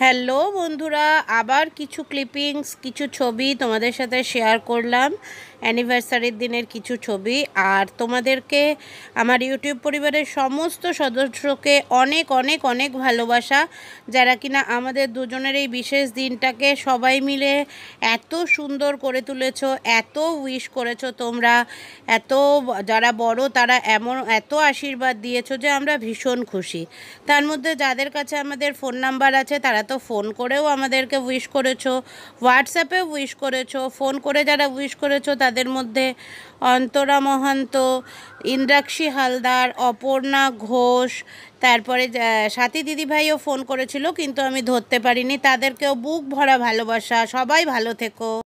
hello বন্ধুরা আবার কিছু ক্লিপিংস কিছু ছবি তোমাদের সাথে শেয়ার করলাম অ্যানিভার্সারির দিনের কিছু ছবি আর তোমাদেরকে আমার ইউটিউব পরিবারের সমস্ত সদস্যকে অনেক অনেক অনেক ভালোবাসা যারা কিনা আমাদের দুজনের এই বিশেষ দিনটাকে সবাই মিলে এত সুন্দর করে তুলেছ এত উইশ করেছ তোমরা এত যারা বড় তারা এমন এত আশীর্বাদ দিয়েছো যে আমরা ভীষণ খুশি তার মধ্যে যাদের কাছে আমাদের ফোন নাম্বার আছে তারা তো ফোন করেও আমাদেরকে উইশ করেছো হোয়াটসঅ্যাপে উইশ করেছো ফোন করে যারা উইশ করেছো তাদের মধ্যে অন্তরা মহান্ত ইন্দ্রাক্ষী হালদার অপর্ণা ঘোষ তারপরে সাথী দিদিভাইও ফোন করেছিল কিন্তু আমি ধরতে পারিনি তাদেরকেও বুক ভরা ভালোবাসা সবাই ভালো থেকো